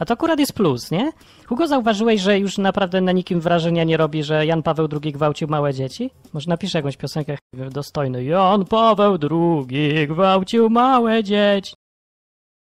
A to akurat jest plus, nie? Hugo, zauważyłeś, że już naprawdę na nikim wrażenia nie robi, że Jan Paweł II gwałcił małe dzieci? Może napiszę jakąś piosenkę dostojną. Jan Paweł II gwałcił małe dzieci.